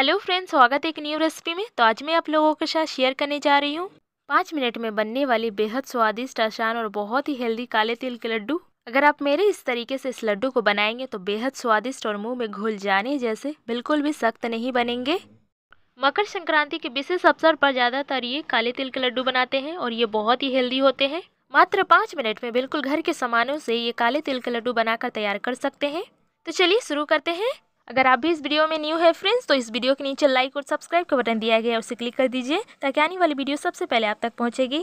hello friends स्वागत है एक न्यू रेसिपी में तो आज मैं आप लोगों के साथ शेयर करने जा रही हूँ पाँच मिनट में बनने वाली बेहद स्वादिष्ट आसान और बहुत ही हेल्दी काले तिल के लड्डू अगर आप मेरे इस तरीके से इस लड्डू को बनाएंगे तो बेहद स्वादिष्ट और मुंह में घुल जाने जैसे बिल्कुल भी सख्त नहीं बनेंगे मकर संक्रांति के विशेष अवसर पर ज़्यादातर ये काले तिल के लड्डू बनाते हैं और ये बहुत ही हेल्दी होते हैं मात्र पाँच मिनट में बिल्कुल घर के सामानों से ये काले तिल के लड्डू बनाकर तैयार कर सकते हैं तो चलिए शुरू करते हैं अगर आप भी इस वीडियो में न्यू है फ्रेंड्स तो इस वीडियो के नीचे लाइक और सब्सक्राइब का बटन दिया गया है उसे क्लिक कर दीजिए ताकि आने वाली वीडियो सबसे पहले आप तक पहुँचेगी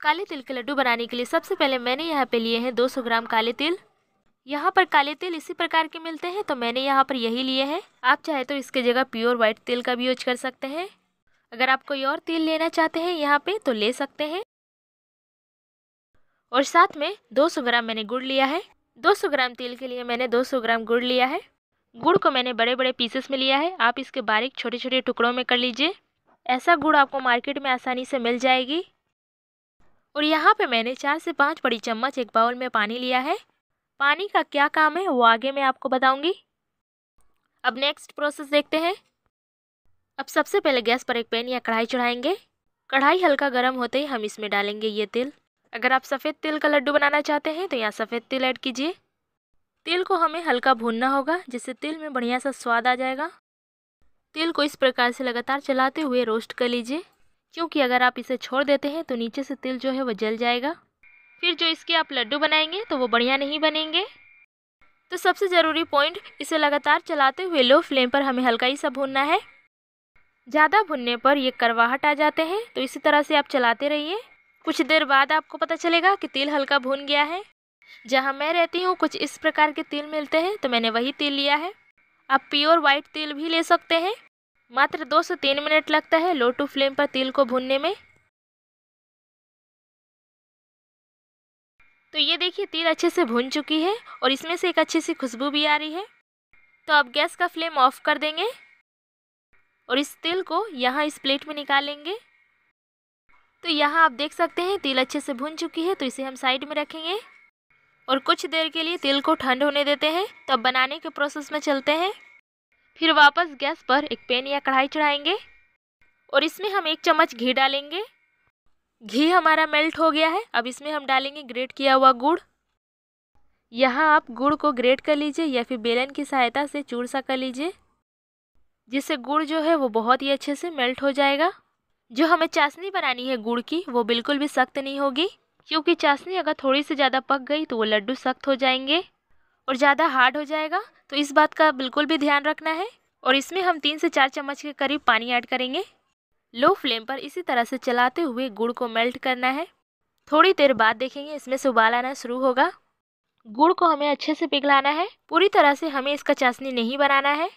काले तिल के लड्डू बनाने के लिए सबसे पहले मैंने यहाँ पे लिए हैं 200 ग्राम काले तिल यहाँ पर काले तिल इसी प्रकार के मिलते हैं तो मैंने यहाँ पर यही लिए हैं आप चाहे तो इसके जगह प्योर व्हाइट तिल का भी यूज कर सकते हैं अगर आप कोई और तिल लेना चाहते हैं यहाँ पे तो ले सकते हैं और साथ में 200 ग्राम मैंने गुड़ लिया है 200 ग्राम तिल के लिए मैंने 200 ग्राम गुड़ लिया है गुड़ को मैंने बड़े बड़े पीसेस में लिया है आप इसके बारीक छोटे छोटे टुकड़ों में कर लीजिए ऐसा गुड़ आपको मार्केट में आसानी से मिल जाएगी और यहाँ पे मैंने चार से पाँच बड़ी चम्मच एक बाउल में पानी लिया है पानी का क्या काम है वो आगे मैं आपको बताऊँगी अब नेक्स्ट प्रोसेस देखते हैं अब सबसे पहले गैस पर एक पैन या कढ़ाई चढ़ाएंगे कढ़ाई हल्का गर्म होते ही हम इसमें डालेंगे ये तिल अगर आप सफ़ेद तिल का लड्डू बनाना चाहते हैं तो यहाँ सफ़ेद तिल ऐड कीजिए तेल को हमें हल्का भूनना होगा जिससे तेल में बढ़िया सा स्वाद आ जाएगा तेल को इस प्रकार से लगातार चलाते हुए रोस्ट कर लीजिए क्योंकि अगर आप इसे छोड़ देते हैं तो नीचे से तेल जो है वह जल जाएगा फिर जो इसके आप लड्डू बनाएंगे तो वो बढ़िया नहीं बनेंगे तो सबसे ज़रूरी पॉइंट इसे लगातार चलाते हुए लो फ्लेम पर हमें हल्का ही सा भूनना है ज़्यादा भुनने पर ये करवाहट आ जाते हैं तो इसी तरह से आप चलाते रहिए कुछ देर बाद आपको पता चलेगा कि तेल हल्का भून गया है जहाँ मैं रहती हूँ कुछ इस प्रकार के तिल मिलते हैं तो मैंने वही तिल लिया है आप प्योर वाइट तिल भी ले सकते हैं मात्र दो से तीन मिनट लगता है लो टू फ्लेम पर तिल को भूनने में तो ये देखिए तिल अच्छे से भून चुकी है और इसमें से एक अच्छी सी खुशबू भी आ रही है तो आप गैस का फ्लेम ऑफ कर देंगे और इस तिल को यहाँ इस प्लेट में निकालेंगे तो यहाँ आप देख सकते हैं तिल अच्छे से भून चुकी है तो इसे हम साइड में रखेंगे और कुछ देर के लिए तिल को ठंड होने देते हैं तब बनाने के प्रोसेस में चलते हैं फिर वापस गैस पर एक पेन या कढ़ाई चढ़ाएंगे और इसमें हम एक चम्मच घी डालेंगे घी हमारा मेल्ट हो गया है अब इसमें हम डालेंगे ग्रेट किया हुआ गुड़ यहाँ आप गुड़ को ग्रेट कर लीजिए या फिर बेलन की सहायता से चूर सा कर लीजिए जिससे गुड़ जो है वो बहुत ही अच्छे से मेल्ट हो जाएगा जो हमें चाशनी बनानी है गुड़ की वो बिल्कुल भी सख्त नहीं होगी क्योंकि चाशनी अगर थोड़ी सी ज़्यादा पक गई तो वो लड्डू सख्त हो जाएंगे और ज़्यादा हार्ड हो जाएगा तो इस बात का बिल्कुल भी ध्यान रखना है और इसमें हम तीन से चार चम्मच के करीब पानी ऐड करेंगे लो फ्लेम पर इसी तरह से चलाते हुए गुड़ को मेल्ट करना है थोड़ी देर बाद देखेंगे इसमें से उबाल आना शुरू होगा गुड़ को हमें अच्छे से पिघलाना है पूरी तरह से हमें इसका चाशनी नहीं बनाना है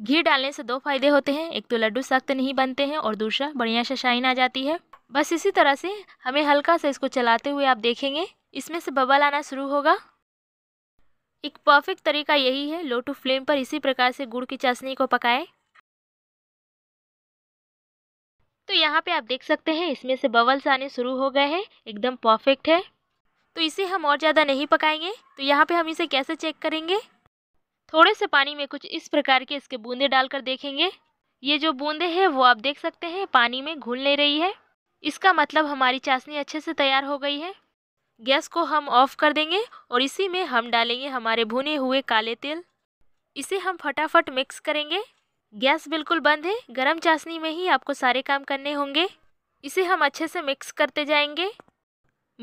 घी डालने से दो फायदे होते हैं एक तो लड्डू सख्त नहीं बनते हैं और दूसरा बढ़िया से शाइन आ जाती है बस इसी तरह से हमें हल्का सा इसको चलाते हुए आप देखेंगे इसमें से बबल आना शुरू होगा एक परफेक्ट तरीका यही है लो टू फ्लेम पर इसी प्रकार से गुड़ की चाशनी को पकाएं तो यहाँ पे आप देख सकते हैं इसमें से बबल्स आने शुरू हो गए हैं एकदम परफेक्ट है तो इसे हम और ज़्यादा नहीं पकाएंगे तो यहाँ पे हम इसे कैसे चेक करेंगे थोड़े से पानी में कुछ इस प्रकार के इसके बूंदे डालकर देखेंगे ये जो बूंदे हैं वो आप देख सकते हैं पानी में घुल नहीं रही है इसका मतलब हमारी चाशनी अच्छे से तैयार हो गई है गैस को हम ऑफ़ कर देंगे और इसी में हम डालेंगे हमारे भुने हुए काले तेल इसे हम फटाफट मिक्स करेंगे गैस बिल्कुल बंद है गरम चाशनी में ही आपको सारे काम करने होंगे इसे हम अच्छे से मिक्स करते जाएंगे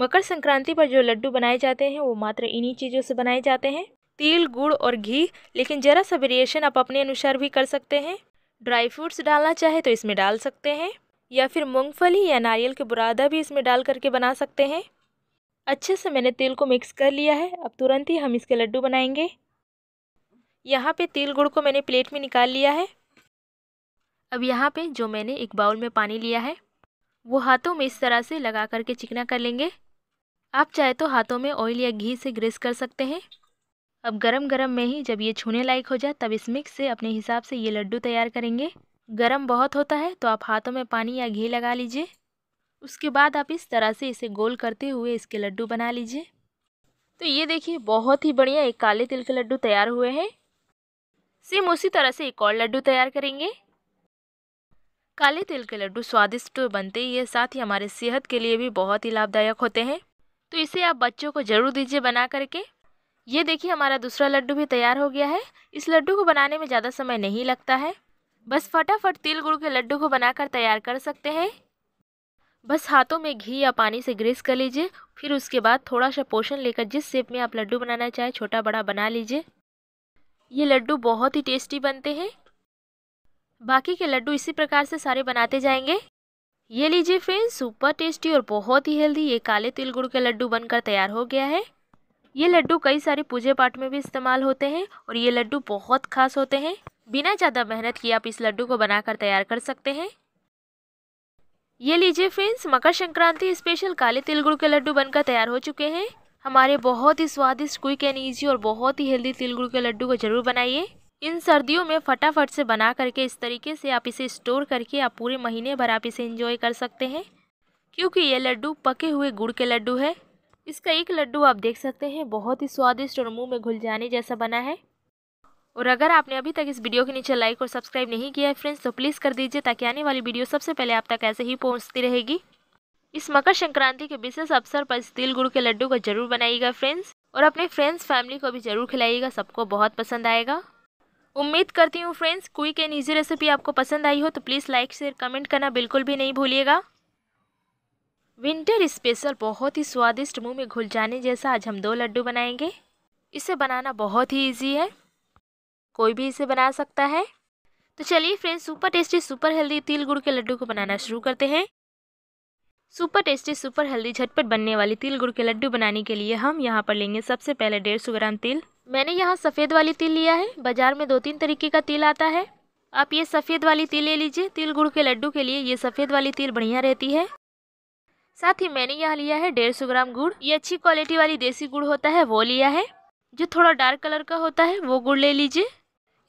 मकर संक्रांति पर जो लड्डू बनाए जाते हैं वो मात्र इन्हीं चीज़ों से बनाए जाते हैं तिल गुड़ और घी लेकिन ज़रा सा वेरिएशन आप अपने अनुसार भी कर सकते हैं ड्राई फ्रूट्स डालना चाहे तो इसमें डाल सकते हैं या फिर मूंगफली या नारियल के बुरादा भी इसमें डाल करके बना सकते हैं अच्छे से मैंने तेल को मिक्स कर लिया है अब तुरंत ही हम इसके लड्डू बनाएंगे यहाँ पे तिल गुड़ को मैंने प्लेट में निकाल लिया है अब यहाँ पे जो मैंने एक बाउल में पानी लिया है वो हाथों में इस तरह से लगा करके चिकना कर लेंगे आप चाहे तो हाथों में ऑयल या घी से ग्रेस कर सकते हैं अब गरम गरम में ही जब ये छूने लायक हो जाए तब इस मिक्स से अपने हिसाब से ये लड्डू तैयार करेंगे गर्म बहुत होता है तो आप हाथों में पानी या घी लगा लीजिए उसके बाद आप इस तरह से इसे गोल करते हुए इसके लड्डू बना लीजिए तो ये देखिए बहुत ही बढ़िया एक काले तिल के लड्डू तैयार हुए हैं सेम उसी तरह से एक और लड्डू तैयार करेंगे काले तिल के लड्डू स्वादिष्ट बनते ही है साथ ही हमारे सेहत के लिए भी बहुत ही लाभदायक होते हैं तो इसे आप बच्चों को ज़रूर दीजिए बना करके ये देखिए हमारा दूसरा लड्डू भी तैयार हो गया है इस लड्डू को बनाने में ज़्यादा समय नहीं लगता है बस फटाफट तिल गुड़ के लड्डू को बनाकर तैयार कर सकते हैं बस हाथों में घी या पानी से ग्रेस कर लीजिए फिर उसके बाद थोड़ा सा पोषण लेकर जिस शेप में आप लड्डू बनाना चाहें छोटा बड़ा बना लीजिए ये लड्डू बहुत ही टेस्टी बनते हैं बाकी के लड्डू इसी प्रकार से सारे बनाते जाएंगे ये लीजिए फ्रेंड्स सुपर टेस्टी और बहुत ही हेल्दी ये काले तिल गुड़ के लड्डू बनकर तैयार हो गया है ये लड्डू कई सारे पूजे पाठ में भी इस्तेमाल होते हैं और ये लड्डू बहुत खास होते हैं बिना ज़्यादा मेहनत किए आप इस लड्डू को बनाकर तैयार कर सकते हैं ये लीजिए फ्रेंड्स मकर संक्रांति स्पेशल काले तिल गुड़ के लड्डू बनकर तैयार हो चुके हैं हमारे बहुत ही स्वादिष्ट क्विक एंड ईजी और बहुत ही हेल्दी तिल गुड़ के लड्डू को ज़रूर बनाइए इन सर्दियों में फटाफट से बना करके इस तरीके से आप इसे स्टोर करके आप पूरे महीने भर आप इसे इंजॉय कर सकते हैं क्योंकि ये लड्डू पके हुए गुड़ के लड्डू है इसका एक लड्डू आप देख सकते हैं बहुत ही स्वादिष्ट और मुंह में घुल जाने जैसा बना है और अगर आपने अभी तक इस वीडियो के नीचे लाइक और सब्सक्राइब नहीं किया है फ्रेंड्स तो प्लीज़ कर दीजिए ताकि आने वाली वीडियो सबसे पहले आप तक ऐसे ही पहुँचती रहेगी इस मकर संक्रांति के विशेष अवसर पर इस तिल गुड़ के लड्डू को जरूर बनाइएगा फ्रेंड्स और अपने फ्रेंड्स फैमिली को भी जरूर खिलाइएगा सबको बहुत पसंद आएगा उम्मीद करती हूँ friends quick and easy recipe आपको पसंद आई हो तो प्लीज़ लाइक शेयर कमेंट करना बिल्कुल भी नहीं भूलिएगा विंटर स्पेशल बहुत ही स्वादिष्ट मुंह में घुल जाने जैसा आज हम दो लड्डू बनाएंगे इसे बनाना बहुत ही ईजी है कोई भी इसे बना सकता है तो चलिए friends super tasty super healthy तिल गुड़ के लड्डू को बनाना शुरू करते हैं सुपर टेस्टी सुपर हेल्दी झटपट बनने वाली तिल गुड़ के लड्डू बनाने के लिए हम यहाँ पर लेंगे सबसे पहले डेढ़ सौ ग्राम तिल मैंने यहाँ सफ़ेद वाली तिल लिया है बाज़ार में दो तीन तरीके का तिल आता है आप ये सफ़ेद वाली तिल ले लीजिए तिल गुड़ के लड्डू के लिए ये सफ़ेद वाली तिल बढ़िया रहती है साथ ही मैंने यहाँ लिया है डेढ़ सौ ग्राम गुड़ ये अच्छी क्वालिटी वाली देसी गुड़ होता है वो लिया है जो थोड़ा डार्क कलर का होता है वो गुड़ ले लीजिए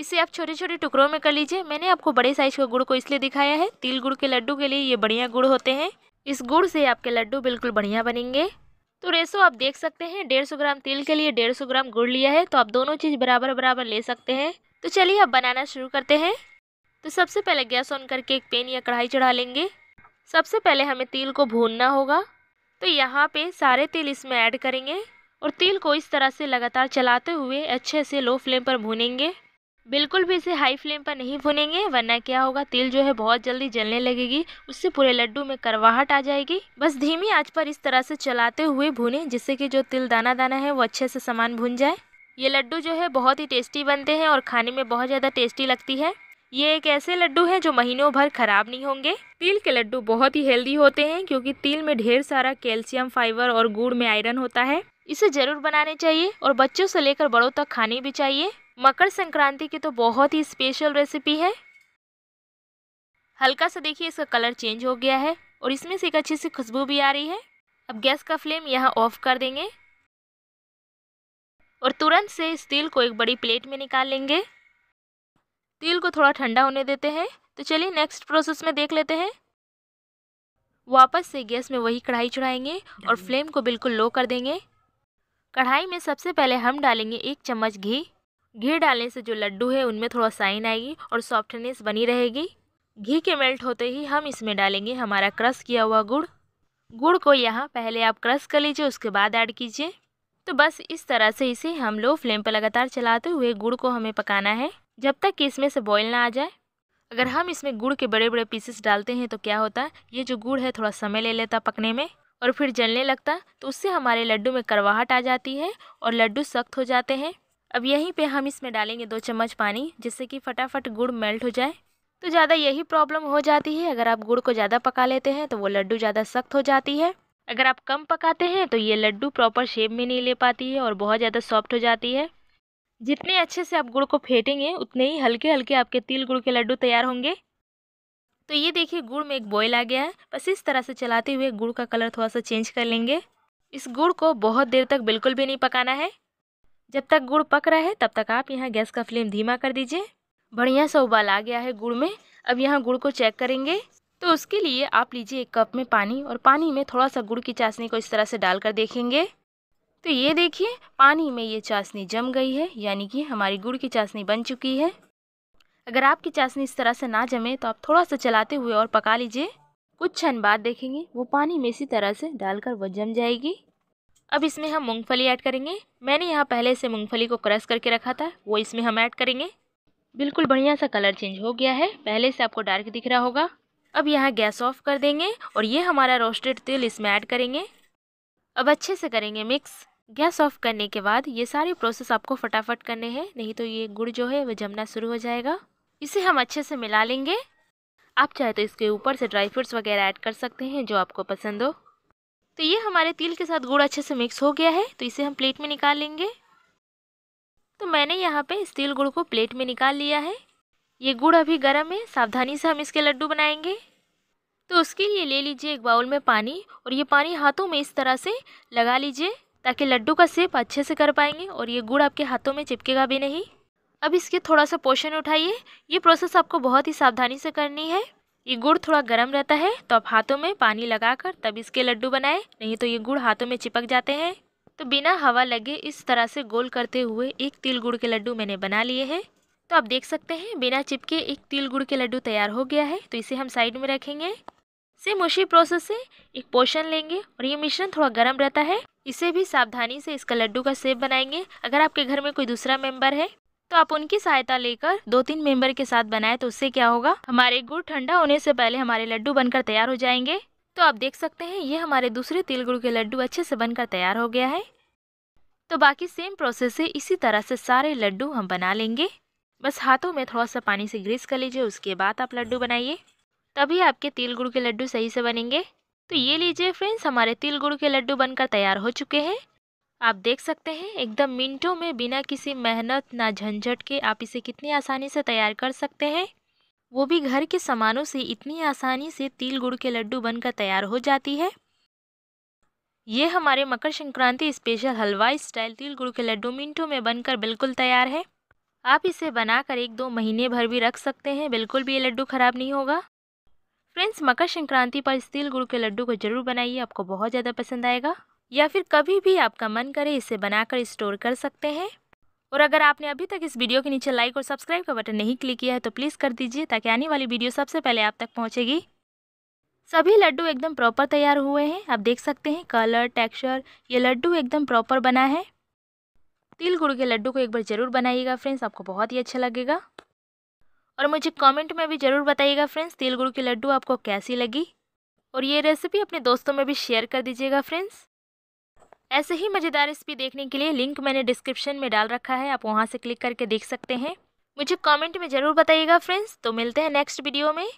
इसे आप छोटे छोटे टुकड़ों में कर लीजिए मैंने आपको बड़े साइज़ का गुड़ को इसलिए दिखाया है तिल गुड़ के लड्डू के लिए ये बढ़िया गुड़ होते हैं इस गुड़ से आपके लड्डू बिल्कुल बढ़िया बनेंगे तो रेसो आप देख सकते हैं डेढ़ सौ ग्राम तिल के लिए डेढ़ सौ ग्राम गुड़ लिया है तो आप दोनों चीज़ बराबर बराबर ले सकते हैं तो चलिए आप बनाना शुरू करते हैं तो सबसे पहले गैस ऑन करके एक पेन या कढ़ाई चढ़ा लेंगे सबसे पहले हमें तिल को भूनना होगा तो यहाँ पे सारे तिल इसमें ऐड करेंगे और तिल को इस तरह से लगातार चलाते हुए अच्छे से लो फ्लेम पर भूनेंगे बिल्कुल भी इसे हाई फ्लेम पर नहीं भुनेंगे वरना क्या होगा तिल जो है बहुत जल्दी जलने लगेगी उससे पूरे लड्डू में करवाहट आ जाएगी बस धीमी आंच पर इस तरह से चलाते हुए भुने जिससे कि जो तिल दाना दाना है वो अच्छे से सामान भुन जाए ये लड्डू जो है बहुत ही टेस्टी बनते हैं और खाने में बहुत ज़्यादा टेस्टी लगती है ये एक ऐसे लड्डू है जो महीनों भर खराब नहीं होंगे तिल के लड्डू बहुत ही हेल्दी होते हैं क्योंकि तिल में ढेर सारा कैल्शियम फाइबर और गुड़ में आयरन होता है इसे ज़रूर बनाने चाहिए और बच्चों से लेकर बड़ों तक खाने भी चाहिए मकर संक्रांति की तो बहुत ही स्पेशल रेसिपी है हल्का सा देखिए इसका कलर चेंज हो गया है और इसमें से एक अच्छी सी खुशबू भी आ रही है अब गैस का फ्लेम यहाँ ऑफ कर देंगे और तुरंत से इस तिल को एक बड़ी प्लेट में निकाल लेंगे तिल को थोड़ा ठंडा होने देते हैं तो चलिए नेक्स्ट प्रोसेस में देख लेते हैं वापस से गैस में वही कढ़ाई चढ़ाएंगे और फ्लेम को बिल्कुल लो कर देंगे कढ़ाई में सबसे पहले हम डालेंगे एक चम्मच घी घी डालने से जो लड्डू है उनमें थोड़ा साइन आएगी और सॉफ्टनेस बनी रहेगी घी के मेल्ट होते ही हम इसमें डालेंगे हमारा क्रश किया हुआ गुड़ गुड़ को यहाँ पहले आप क्रश कर लीजिए उसके बाद ऐड कीजिए तो बस इस तरह से इसे हम लो फ्लेम पर लगातार चलाते हुए गुड़ को हमें पकाना है जब तक कि इसमें से बॉयल ना आ जाए अगर हम इसमें गुड़ के बड़े बड़े पीसेस डालते हैं तो क्या होता है ये जो गुड़ है थोड़ा समय ले लेता पकने में और फिर जलने लगता तो उससे हमारे लड्डू में करवाहट आ जाती है और लड्डू सख्त हो जाते हैं अब यहीं पे हम इसमें डालेंगे दो चम्मच पानी जिससे कि फटाफट गुड़ मेल्ट हो जाए तो ज़्यादा यही प्रॉब्लम हो जाती है अगर आप गुड़ को ज़्यादा पका लेते हैं तो वो लड्डू ज़्यादा सख्त हो जाती है अगर आप कम पकाते हैं तो ये लड्डू प्रॉपर शेप में नहीं ले पाती है और बहुत ज़्यादा सॉफ्ट हो जाती है जितने अच्छे से आप गुड़ को फेंटेंगे उतने ही हल्के हल्के आपके तिल गुड़ के लड्डू तैयार होंगे तो ये देखिए गुड़ में एक बॉयल आ गया है बस इस तरह से चलाते हुए गुड़ का कलर थोड़ा सा चेंज कर लेंगे इस गुड़ को बहुत देर तक बिल्कुल भी नहीं पकाना है जब तक गुड़ पक रहा है तब तक आप यहाँ गैस का फ्लेम धीमा कर दीजिए बढ़िया सा उबाल आ गया है गुड़ में अब यहाँ गुड़ को चेक करेंगे तो उसके लिए आप लीजिए एक कप में पानी और पानी में थोड़ा सा गुड़ की चाशनी को इस तरह से डालकर देखेंगे तो ये देखिए पानी में ये चाशनी जम गई है यानी कि हमारी गुड़ की चाशनी बन चुकी है अगर आपकी चाशनी इस तरह से ना जमे तो आप थोड़ा सा चलाते हुए और पका लीजिए कुछ क्षण बाद देखेंगे वो पानी में इसी तरह से डालकर वह जम जाएगी अब इसमें हम मूँगफली ऐड करेंगे मैंने यहाँ पहले से मूँगफली को क्रश करके रखा था वो इसमें हम ऐड करेंगे बिल्कुल बढ़िया सा कलर चेंज हो गया है पहले से आपको डार्क दिख रहा होगा अब यहाँ गैस ऑफ कर देंगे और ये हमारा रोस्टेड तिल इसमें ऐड करेंगे अब अच्छे से करेंगे मिक्स गैस ऑफ करने के बाद ये सारे प्रोसेस आपको फटाफट करने हैं नहीं तो ये गुड़ जो है वह जमना शुरू हो जाएगा इसे हम अच्छे से मिला लेंगे आप चाहे तो इसके ऊपर से ड्राई फ्रूट्स वगैरह ऐड कर सकते हैं जो आपको पसंद हो तो ये हमारे तिल के साथ गुड़ अच्छे से मिक्स हो गया है तो इसे हम प्लेट में निकाल लेंगे तो मैंने यहाँ पे इस तिल गुड़ को प्लेट में निकाल लिया है ये गुड़ अभी गर्म है सावधानी से हम इसके लड्डू बनाएंगे तो उसके लिए ले लीजिए एक बाउल में पानी और ये पानी हाथों में इस तरह से लगा लीजिए ताकि लड्डू का सेप अच्छे से कर पाएंगे और ये गुड़ आपके हाथों में चिपकेगा भी नहीं अब इसके थोड़ा सा पोषण उठाइए ये प्रोसेस आपको बहुत ही सावधानी से करनी है ये गुड़ थोड़ा गर्म रहता है तो आप हाथों में पानी लगाकर तब इसके लड्डू बनाएं नहीं तो ये गुड़ हाथों में चिपक जाते हैं तो बिना हवा लगे इस तरह से गोल करते हुए एक तिल गुड़ के लड्डू मैंने बना लिए हैं तो आप देख सकते हैं बिना चिपके एक तिल गुड़ के लड्डू तैयार हो गया है तो इसे हम साइड में रखेंगे सेम उसी प्रोसेस से एक पोषण लेंगे और ये मिश्रण थोड़ा गर्म रहता है इसे भी सावधानी से इसका लड्डू का सेप बनाएंगे अगर आपके घर में कोई दूसरा मेम्बर है तो आप उनकी सहायता लेकर दो तीन मेंबर के साथ बनाए तो उससे क्या होगा हमारे गुड़ ठंडा होने से पहले हमारे लड्डू बनकर तैयार हो जाएंगे तो आप देख सकते हैं ये हमारे दूसरे तिल गुड़ के लड्डू अच्छे से बनकर तैयार हो गया है तो बाकी सेम प्रोसेस से इसी तरह से सारे लड्डू हम बना लेंगे बस हाथों में थोड़ा सा पानी से ग्रीस कर लीजिए उसके बाद आप लड्डू बनाइए तभी आपके तिल गुड़ के लड्डू सही से बनेंगे तो ये लीजिए फ्रेंड्स हमारे तिल गुड़ के लड्डू बनकर तैयार हो चुके हैं आप देख सकते हैं एकदम मिनटों में बिना किसी मेहनत ना झंझट के आप इसे कितनी आसानी से तैयार कर सकते हैं वो भी घर के सामानों से इतनी आसानी से तिल गुड़ के लड्डू बनकर तैयार हो जाती है ये हमारे मकर संक्रांति स्पेशल हलवा स्टाइल तिल गुड़ के लड्डू मिनटों में बनकर बिल्कुल तैयार है आप इसे बनाकर एक दो महीने भर भी रख सकते हैं बिल्कुल भी ये लड्डू ख़राब नहीं होगा फ्रेंड्स मकर संक्रांति पर इस तिल गुड़ के लड्डू को ज़रूर बनाइए आपको बहुत ज़्यादा पसंद आएगा या फिर कभी भी आपका मन करे इसे बनाकर स्टोर कर सकते हैं और अगर आपने अभी तक इस वीडियो के नीचे लाइक और सब्सक्राइब का बटन नहीं क्लिक किया है तो प्लीज़ कर दीजिए ताकि आने वाली वीडियो सबसे पहले आप तक पहुँचेगी सभी लड्डू एकदम प्रॉपर तैयार हुए हैं आप देख सकते हैं कलर टेक्सचर ये लड्डू एकदम प्रॉपर बना है तिल गुड़ के लड्डू को एक बार ज़रूर बनाइएगा फ्रेंड्स आपको बहुत ही अच्छा लगेगा और मुझे कमेंट में भी ज़रूर बताइएगा फ्रेंड्स तिल गुड़ के लड्डू आपको कैसी लगी और ये रेसिपी अपने दोस्तों में भी शेयर कर दीजिएगा फ्रेंड्स ऐसे ही मज़ेदार रेसिपी देखने के लिए लिंक मैंने डिस्क्रिप्शन में डाल रखा है आप वहाँ से क्लिक करके देख सकते हैं मुझे कमेंट में ज़रूर बताइएगा फ्रेंड्स तो मिलते हैं नेक्स्ट वीडियो में